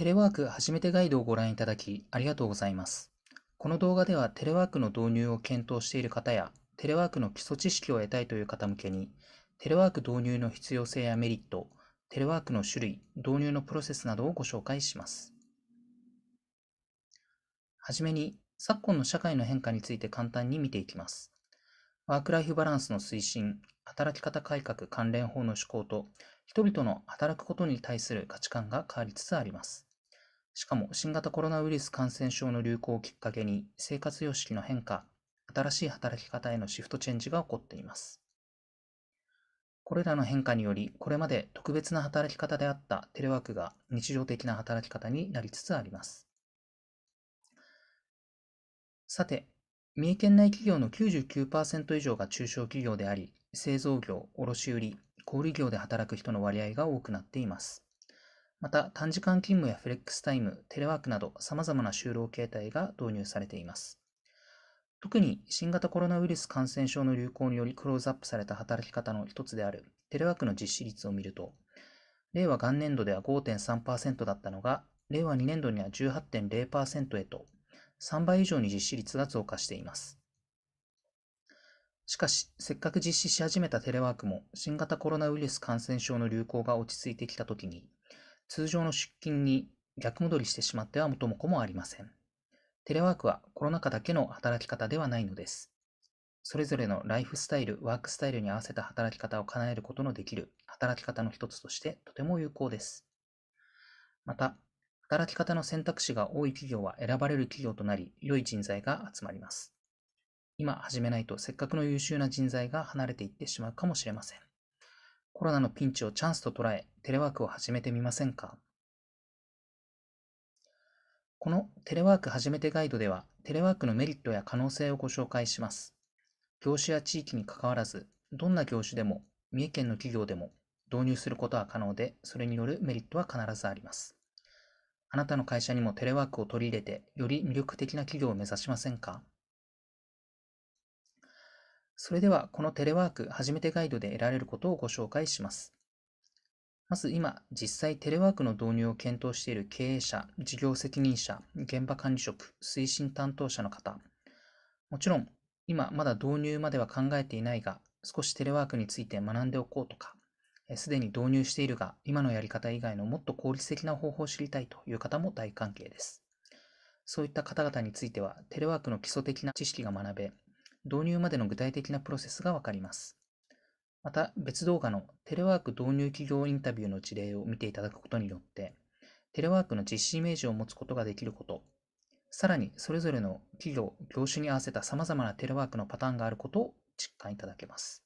テレワーク初めてガイドをご覧いただきありがとうございます。この動画ではテレワークの導入を検討している方や、テレワークの基礎知識を得たいという方向けに、テレワーク導入の必要性やメリット、テレワークの種類、導入のプロセスなどをご紹介します。はじめに、昨今の社会の変化について簡単に見ていきます。ワークライフバランスの推進、働き方改革関連法の施行と、人々の働くことに対する価値観が変わりつつあります。しかも新型コロナウイルス感染症の流行をきっかけに生活様式の変化、新しい働き方へのシフトチェンジが起こっています。これらの変化により、これまで特別な働き方であったテレワークが日常的な働き方になりつつあります。さて、三重県内企業の99%以上が中小企業であり、製造業、卸売、小売業で働く人の割合が多くなっています。また、短時間勤務やフレックスタイム、テレワークなど様々な就労形態が導入されています。特に新型コロナウイルス感染症の流行によりクローズアップされた働き方の一つであるテレワークの実施率を見ると、令和元年度では5.3%だったのが、令和2年度には18.0%へと、3倍以上に実施率が増加しています。しかし、せっかく実施し始めたテレワークも、新型コロナウイルス感染症の流行が落ち着いてきたときに、通常の出勤に逆戻りしてしまっては元も子もありません。テレワークはコロナ禍だけの働き方ではないのです。それぞれのライフスタイル、ワークスタイルに合わせた働き方を叶えることのできる働き方の一つとしてとても有効です。また、働き方の選択肢が多い企業は選ばれる企業となり、良い人材が集まります。今始めないとせっかくの優秀な人材が離れていってしまうかもしれません。コロナのピンチをチャンスと捉え、テレワークを始めてみませんかこのテレワーク始めてガイドでは、テレワークのメリットや可能性をご紹介します。業種や地域に関わらず、どんな業種でも、三重県の企業でも導入することは可能で、それによるメリットは必ずあります。あなたの会社にもテレワークを取り入れて、より魅力的な企業を目指しませんかそれでは、このテレワーク初めてガイドで得られることをご紹介します。まず今、実際テレワークの導入を検討している経営者、事業責任者、現場管理職、推進担当者の方、もちろん今まだ導入までは考えていないが、少しテレワークについて学んでおこうとか、すでに導入しているが、今のやり方以外のもっと効率的な方法を知りたいという方も大関係です。そういった方々については、テレワークの基礎的な知識が学べ、導入までの具体的なプロセスがわかります。また、別動画のテレワーク導入企業インタビューの事例を見ていただくことによって、テレワークの実施イメージを持つことができること、さらにそれぞれの企業、業種に合わせた様々なテレワークのパターンがあることを実感いただけます。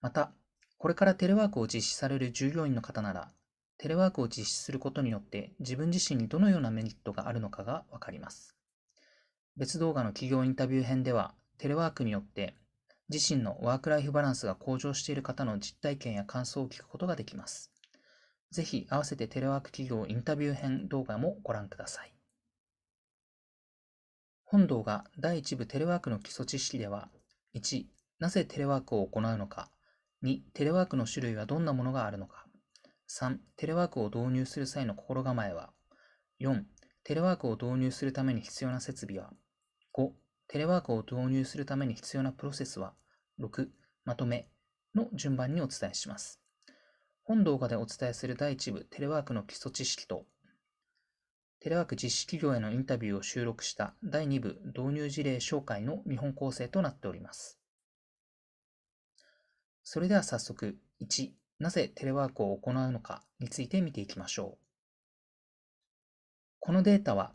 また、これからテレワークを実施される従業員の方なら、テレワークを実施することによって自分自身にどのようなメリットがあるのかがわかります。別動画の企業インタビュー編では、テレワークによって自身のワークライフバランスが向上している方の実体験や感想を聞くことができます。ぜひ、合わせてテレワーク企業インタビュー編動画もご覧ください。本動画第1部テレワークの基礎知識では、1、なぜテレワークを行うのか、2、テレワークの種類はどんなものがあるのか、3、テレワークを導入する際の心構えは、4、テレワークを導入するために必要な設備は、5、テレワークを導入するために必要なプロセスは、6、まとめの順番にお伝えします。本動画でお伝えする第1部、テレワークの基礎知識と、テレワーク実施企業へのインタビューを収録した第2部導入事例紹介の見本構成となっております。それでは早速、1、なぜテレワークを行うのかについて見ていきましょう。このデータは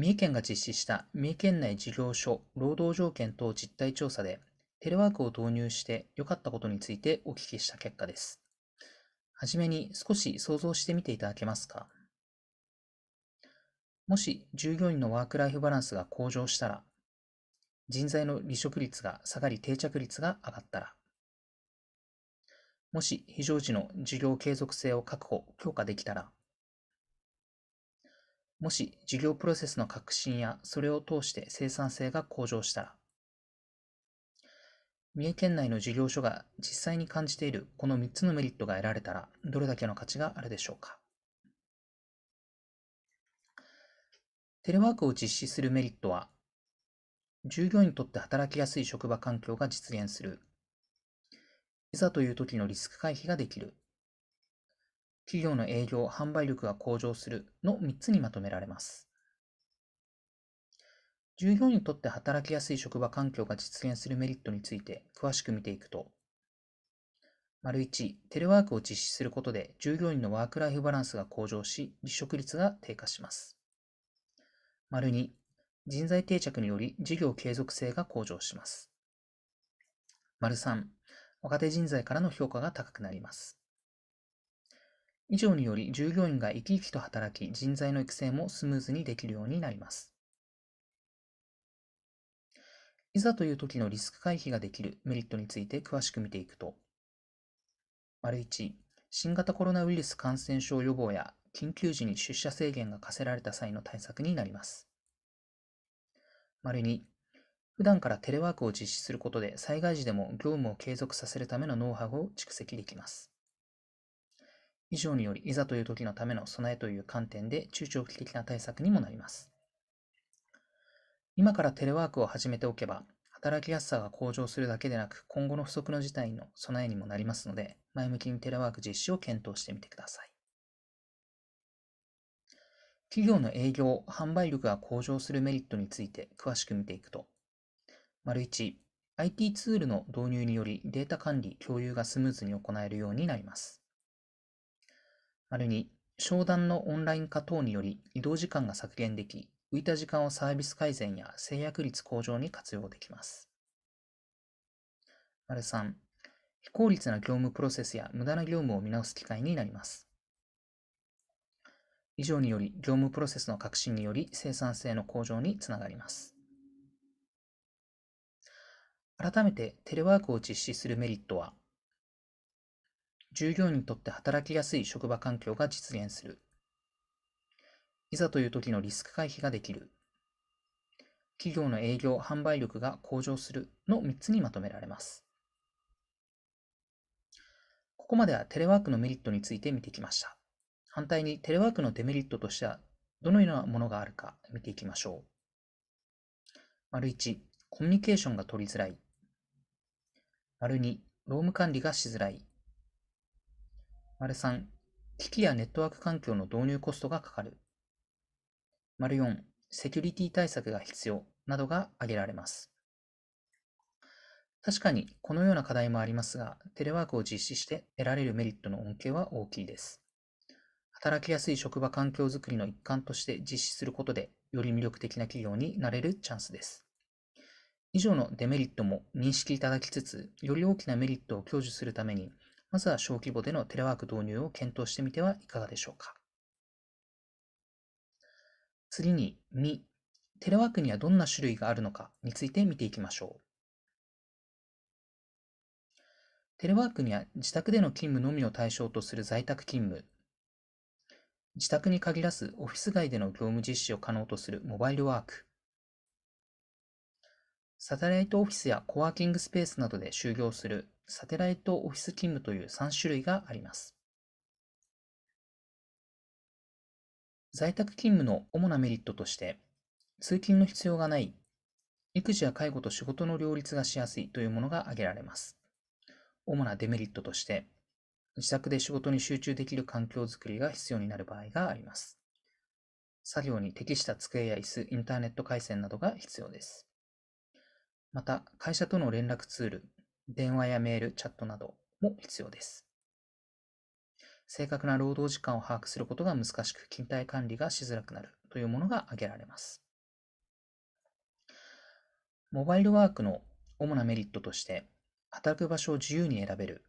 三重県が実施した三重県内事業所労働条件等実態調査で、テレワークを導入して良かったことについてお聞きした結果です。はじめに少し想像してみていただけますかもし従業員のワークライフバランスが向上したら、人材の離職率が下がり定着率が上がったら、もし非常時の事業継続性を確保、強化できたら、もし事業プロセスの革新やそれを通して生産性が向上したら、三重県内の事業所が実際に感じているこの3つのメリットが得られたら、どれだけの価値があるでしょうか。テレワークを実施するメリットは、従業員にとって働きやすい職場環境が実現する、いざという時のリスク回避ができる、企業の営業、販売力が向上するの3つにまとめられます。従業員にとって働きやすい職場環境が実現するメリットについて詳しく見ていくと、丸1、テレワークを実施することで従業員のワークライフバランスが向上し、離職率が低下します。丸2、人材定着により事業継続性が向上します。丸3、若手人材からの評価が高くなります。以上により従業員が生き生きと働き人材の育成もスムーズにできるようになります。いざという時のリスク回避ができるメリットについて詳しく見ていくと、丸1、新型コロナウイルス感染症予防や緊急時に出社制限が課せられた際の対策になります。丸2、普段からテレワークを実施することで災害時でも業務を継続させるためのノウハウを蓄積できます。以上により、いざという時のための備えという観点で、中長期的な対策にもなります。今からテレワークを始めておけば、働きやすさが向上するだけでなく、今後の不測の事態の備えにもなりますので、前向きにテレワーク実施を検討してみてください。企業の営業、販売力が向上するメリットについて詳しく見ていくと、丸1、IT ツールの導入によりデータ管理、共有がスムーズに行えるようになります。まるに、商談のオンライン化等により移動時間が削減でき、浮いた時間をサービス改善や制約率向上に活用できます。丸三、非効率な業務プロセスや無駄な業務を見直す機会になります。以上により、業務プロセスの革新により生産性の向上につながります。改めてテレワークを実施するメリットは、従業員にとって働きやすい職場環境が実現する。いざという時のリスク回避ができる。企業の営業・販売力が向上するの3つにまとめられます。ここまではテレワークのメリットについて見てきました。反対にテレワークのデメリットとしてはどのようなものがあるか見ていきましょう。丸1、コミュニケーションが取りづらい。丸2、労務管理がしづらい。丸3、機器やネットワーク環境の導入コストがかかる。丸4、セキュリティ対策が必要などが挙げられます。確かにこのような課題もありますが、テレワークを実施して得られるメリットの恩恵は大きいです。働きやすい職場環境づくりの一環として実施することで、より魅力的な企業になれるチャンスです。以上のデメリットも認識いただきつつ、より大きなメリットを享受するために、まずは小規模でのテレワーク導入を検討してみてはいかがでしょうか。次に2、テレワークにはどんな種類があるのかについて見ていきましょう。テレワークには自宅での勤務のみを対象とする在宅勤務、自宅に限らずオフィス外での業務実施を可能とするモバイルワーク、サタライトオフィスやコワーキングスペースなどで就業するサテライトオフィス勤務という3種類があります。在宅勤務の主なメリットとして、通勤の必要がない、育児や介護と仕事の両立がしやすいというものが挙げられます。主なデメリットとして、自宅で仕事に集中できる環境づくりが必要になる場合があります。作業に適した机や椅子、インターネット回線などが必要です。また、会社との連絡ツール、電話やメール、チャットなども必要です。正確な労働時間を把握することが難しく、勤怠管理がしづらくなるというものが挙げられます。モバイルワークの主なメリットとして、働く場所を自由に選べる、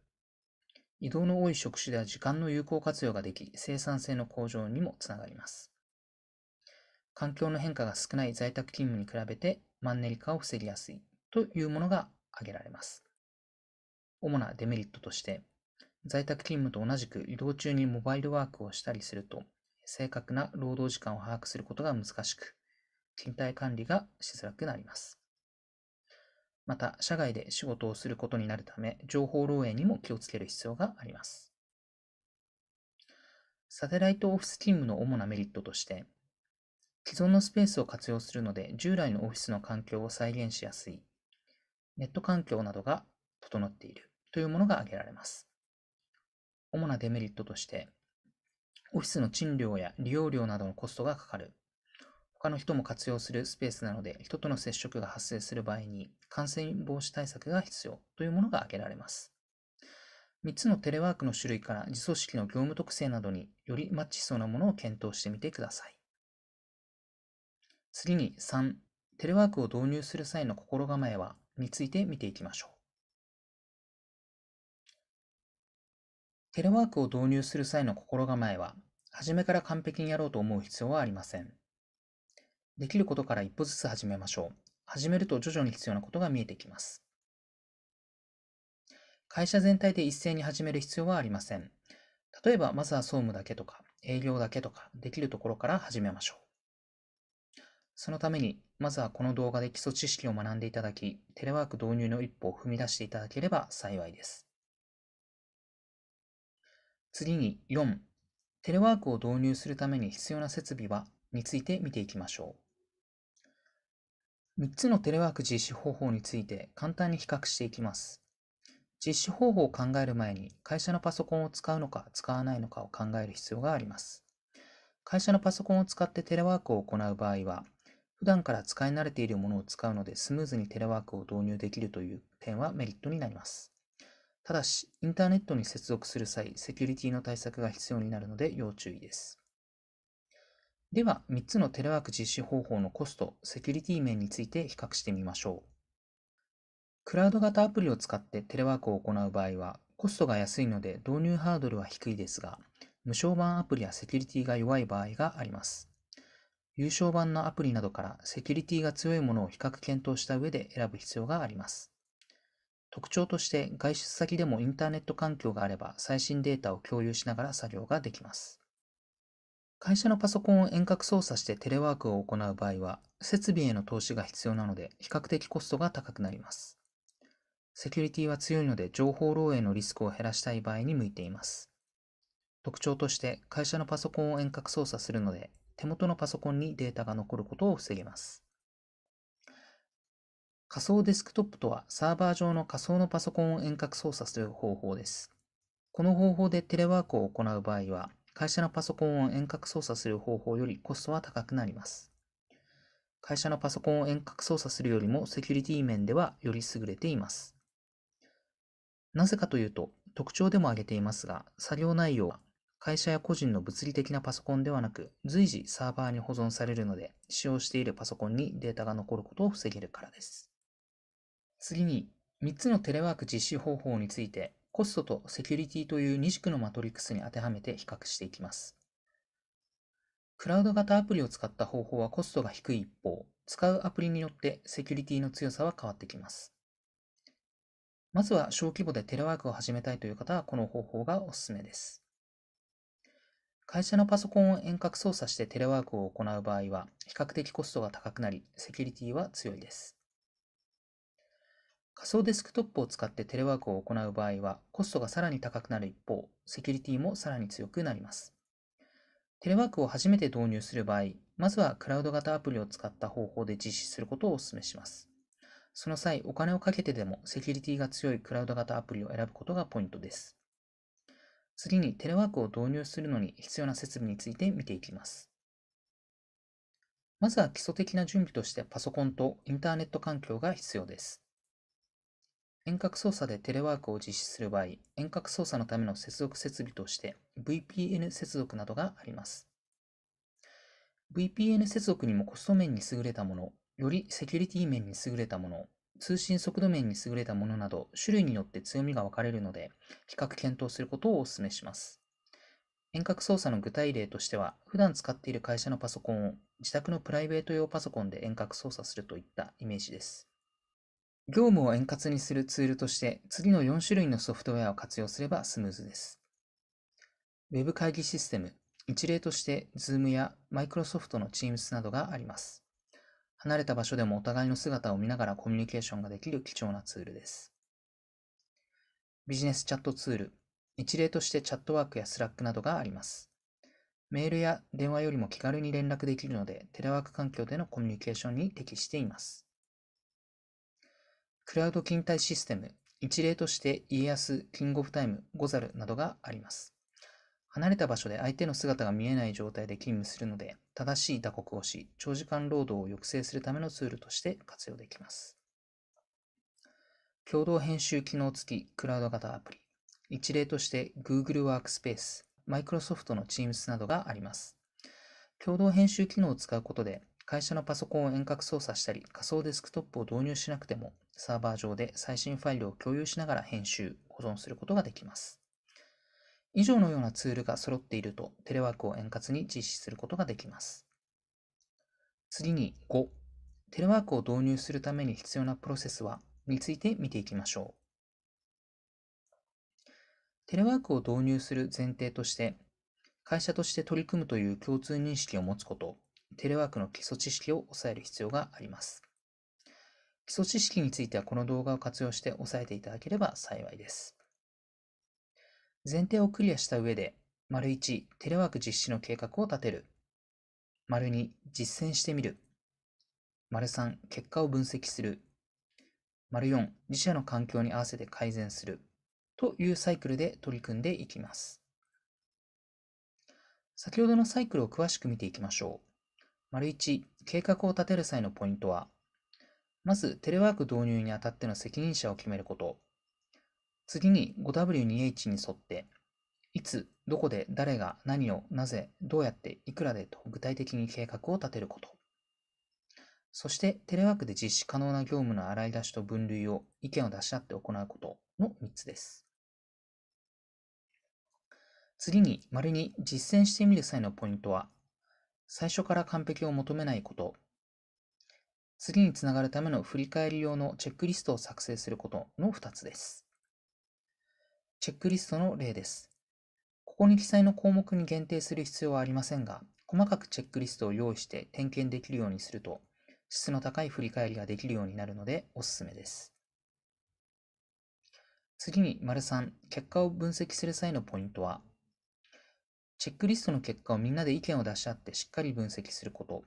移動の多い職種では時間の有効活用ができ、生産性の向上にもつながります。環境の変化が少ない在宅勤務に比べてマンネリ化を防ぎやすいというものが挙げられます。主なデメリットとして、在宅勤務と同じく移動中にモバイルワークをしたりすると、正確な労働時間を把握することが難しく、勤怠管理がしづらくなります。また、社外で仕事をすることになるため、情報漏洩にも気をつける必要があります。サテライトオフィス勤務の主なメリットとして、既存のスペースを活用するので、従来のオフィスの環境を再現しやすい、ネット環境などが整っている、というものが挙げられます。主なデメリットとして、オフィスの賃料や利用料などのコストがかかる。他の人も活用するスペースなので、人との接触が発生する場合に感染防止対策が必要というものが挙げられます。3つのテレワークの種類から自組織の業務特性などによりマッチしそうなものを検討してみてください。次に3、テレワークを導入する際の心構えはについて見ていきましょう。テレワークを導入する際の心構えは、初めから完璧にやろうと思う必要はありません。できることから一歩ずつ始めましょう。始めると徐々に必要なことが見えてきます。会社全体で一斉に始める必要はありません。例えば、まずは総務だけとか、営業だけとか、できるところから始めましょう。そのために、まずはこの動画で基礎知識を学んでいただき、テレワーク導入の一歩を踏み出していただければ幸いです。次に4、テレワークを導入するために必要な設備はについて見ていきましょう。3つのテレワーク実施方法について簡単に比較していきます。実施方法を考える前に会社のパソコンを使うのか使わないのかを考える必要があります。会社のパソコンを使ってテレワークを行う場合は、普段から使い慣れているものを使うのでスムーズにテレワークを導入できるという点はメリットになります。ただし、インターネットに接続する際、セキュリティの対策が必要になるので要注意です。では、3つのテレワーク実施方法のコスト、セキュリティ面について比較してみましょう。クラウド型アプリを使ってテレワークを行う場合は、コストが安いので導入ハードルは低いですが、無償版アプリやセキュリティが弱い場合があります。優勝版のアプリなどからセキュリティが強いものを比較検討した上で選ぶ必要があります。特徴として外出先でもインターネット環境があれば最新データを共有しながら作業ができます。会社のパソコンを遠隔操作してテレワークを行う場合は、設備への投資が必要なので比較的コストが高くなります。セキュリティは強いので情報漏洩のリスクを減らしたい場合に向いています。特徴として会社のパソコンを遠隔操作するので、手元のパソコンにデータが残ることを防げます。仮想デスクトップとはサーバー上の仮想のパソコンを遠隔操作する方法です。この方法でテレワークを行う場合は、会社のパソコンを遠隔操作する方法よりコストは高くなります。会社のパソコンを遠隔操作するよりもセキュリティ面ではより優れています。なぜかというと、特徴でも挙げていますが、作業内容は会社や個人の物理的なパソコンではなく、随時サーバーに保存されるので、使用しているパソコンにデータが残ることを防げるからです。次に、3つのテレワーク実施方法について、コストとセキュリティという2軸のマトリックスに当てはめて比較していきます。クラウド型アプリを使った方法はコストが低い一方、使うアプリによってセキュリティの強さは変わってきます。まずは小規模でテレワークを始めたいという方はこの方法がおすすめです。会社のパソコンを遠隔操作してテレワークを行う場合は比較的コストが高くなり、セキュリティは強いです。仮想デスクトップを使ってテレワークを行う場合は、コストがさらに高くなる一方、セキュリティもさらに強くなります。テレワークを初めて導入する場合、まずはクラウド型アプリを使った方法で実施することをお勧めします。その際、お金をかけてでもセキュリティが強いクラウド型アプリを選ぶことがポイントです。次にテレワークを導入するのに必要な設備について見ていきます。まずは基礎的な準備としてパソコンとインターネット環境が必要です。遠隔操作でテレワークを実施する場合、遠隔操作のための接続設備として VPN 接続などがあります。VPN 接続にもコスト面に優れたもの、よりセキュリティ面に優れたもの、通信速度面に優れたものなど、種類によって強みが分かれるので、比較検討することをお勧めします。遠隔操作の具体例としては、普段使っている会社のパソコンを自宅のプライベート用パソコンで遠隔操作するといったイメージです。業務を円滑にするツールとして、次の4種類のソフトウェアを活用すればスムーズです。Web 会議システム、一例として Zoom や Microsoft の Teams などがあります。離れた場所でもお互いの姿を見ながらコミュニケーションができる貴重なツールです。ビジネスチャットツール、一例としてチャットワークや Slack などがあります。メールや電話よりも気軽に連絡できるので、テレワーク環境でのコミュニケーションに適しています。クラウド勤怠システム、一例として家康、キングオブタイム、ゴザルなどがあります。離れた場所で相手の姿が見えない状態で勤務するので、正しい打刻をし、長時間労働を抑制するためのツールとして活用できます。共同編集機能付きクラウド型アプリ。一例として Google Workspace、Microsoft の Teams などがあります。共同編集機能を使うことで、会社のパソコンを遠隔操作したり、仮想デスクトップを導入しなくても、サーバー上で最新ファイルを共有しながら編集、保存することができます。以上のようなツールが揃っていると、テレワークを円滑に実施することができます。次に5、テレワークを導入するために必要なプロセスはについて見ていきましょう。テレワークを導入する前提として、会社として取り組むという共通認識を持つこと、テレワークの基礎知識を抑える必要があります。基礎知識についてはこの動画を活用して押さえていただければ幸いです。前提をクリアした上で、丸1、テレワーク実施の計画を立てる。丸2、実践してみる。丸3、結果を分析する。丸4、自社の環境に合わせて改善する。というサイクルで取り組んでいきます。先ほどのサイクルを詳しく見ていきましょう。丸1、計画を立てる際のポイントは、まず、テレワーク導入にあたっての責任者を決めること。次に 5W2H に沿って、いつ、どこで、誰が、何を、なぜ、どうやって、いくらでと具体的に計画を立てること。そして、テレワークで実施可能な業務の洗い出しと分類を意見を出し合って行うことの3つです。次に、丸に実践してみる際のポイントは、最初から完璧を求めないこと、次につながるための振り返り用のチェックリストを作成することの2つです。チェックリストの例です。ここに記載の項目に限定する必要はありませんが、細かくチェックリストを用意して点検できるようにすると、質の高い振り返りができるようになるのでおすすめです。次に、丸3、結果を分析する際のポイントは、チェックリストの結果をみんなで意見を出し合ってしっかり分析すること、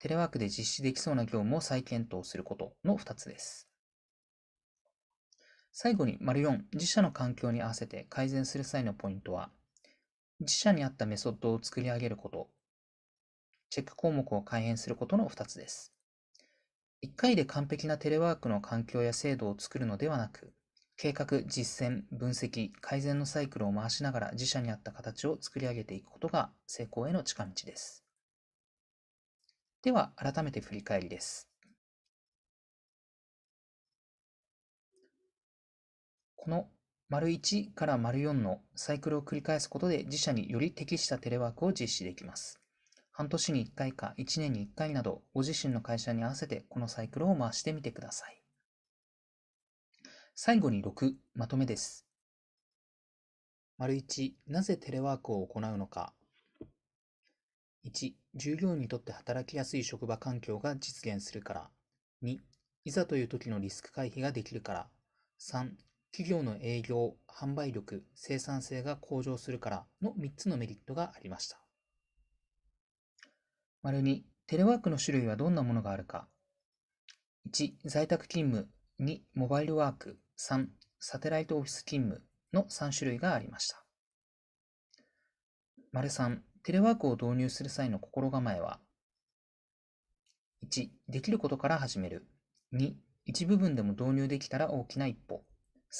テレワークで実施できそうな業務を再検討することの2つです。最後に、丸4、自社の環境に合わせて改善する際のポイントは、自社に合ったメソッドを作り上げること、チェック項目を改変することの2つです。1回で完璧なテレワークの環境や制度を作るのではなく、計画、実践、分析、改善のサイクルを回しながら自社に合った形を作り上げていくことが成功への近道です。では、改めて振り返りです。この丸1から丸4のサイクルを繰り返すことで自社により適したテレワークを実施できます。半年に1回か1年に1回など、ご自身の会社に合わせてこのサイクルを回してみてください。最後に6、まとめです。丸1、なぜテレワークを行うのか。1、従業員にとって働きやすい職場環境が実現するから。2、いざという時のリスク回避ができるから。3、企業の営業、販売力、生産性が向上するからの3つのメリットがありました。丸2、テレワークの種類はどんなものがあるか。1、在宅勤務。2、モバイルワーク。3、サテライトオフィス勤務の3種類がありました。丸3、テレワークを導入する際の心構えは、1、できることから始める。2、一部分でも導入できたら大きな一歩。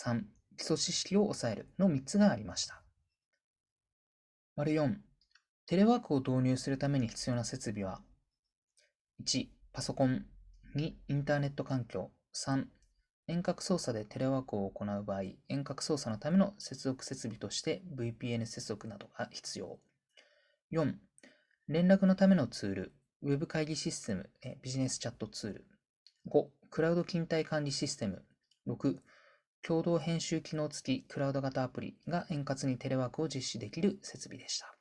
3、基礎知識を抑えるの3つがありました。丸4、テレワークを導入するために必要な設備は、1、パソコン。2、インターネット環境。3、遠隔操作でテレワークを行う場合、遠隔操作のための接続設備として VPN 接続などが必要。4、連絡のためのツール、ウェブ会議システム、ビジネスチャットツール。5、クラウド勤怠管理システム。6、共同編集機能付きクラウド型アプリが円滑にテレワークを実施できる設備でした。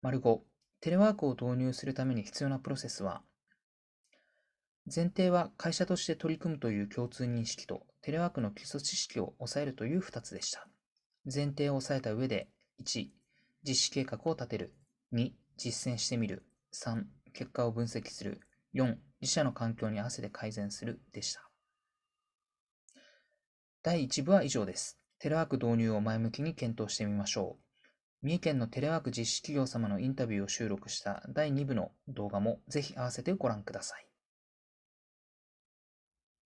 丸5、テレワークを導入するために必要なプロセスは、前提は会社として取り組むという共通認識と、テレワークの基礎知識を抑えるという2つでした。前提を抑えた上で、1、実施計画を立てる。2、実践してみる。3、結果を分析する。4、自社の環境に合わせて改善する。でした。第1部は以上です。テレワーク導入を前向きに検討してみましょう。三重県のテレワーク実施企業様のインタビューを収録した第2部の動画もぜひ合わせてご覧ください。